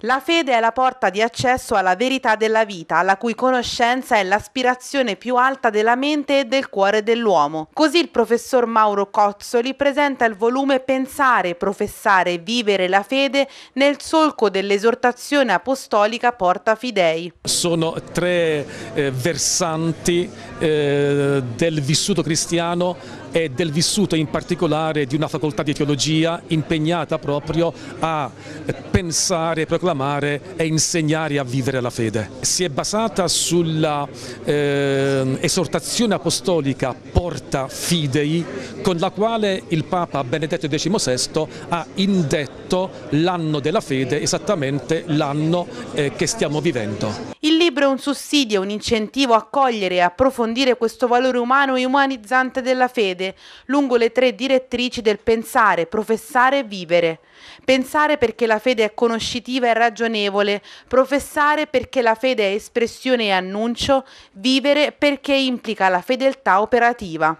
La fede è la porta di accesso alla verità della vita, la cui conoscenza è l'aspirazione più alta della mente e del cuore dell'uomo. Così il professor Mauro Cozzoli presenta il volume Pensare, professare e vivere la fede nel solco dell'esortazione apostolica Porta Fidei. Sono tre eh, versanti eh, del vissuto cristiano e del vissuto in particolare di una facoltà di teologia impegnata proprio a pensare, proclamare e insegnare a vivere la fede. Si è basata sulla eh, esortazione apostolica Porta Fidei con la quale il Papa Benedetto XVI ha indetto l'anno della fede, esattamente l'anno eh, che stiamo vivendo libro è un sussidio, un incentivo a cogliere e approfondire questo valore umano e umanizzante della fede, lungo le tre direttrici del pensare, professare e vivere. Pensare perché la fede è conoscitiva e ragionevole, professare perché la fede è espressione e annuncio, vivere perché implica la fedeltà operativa.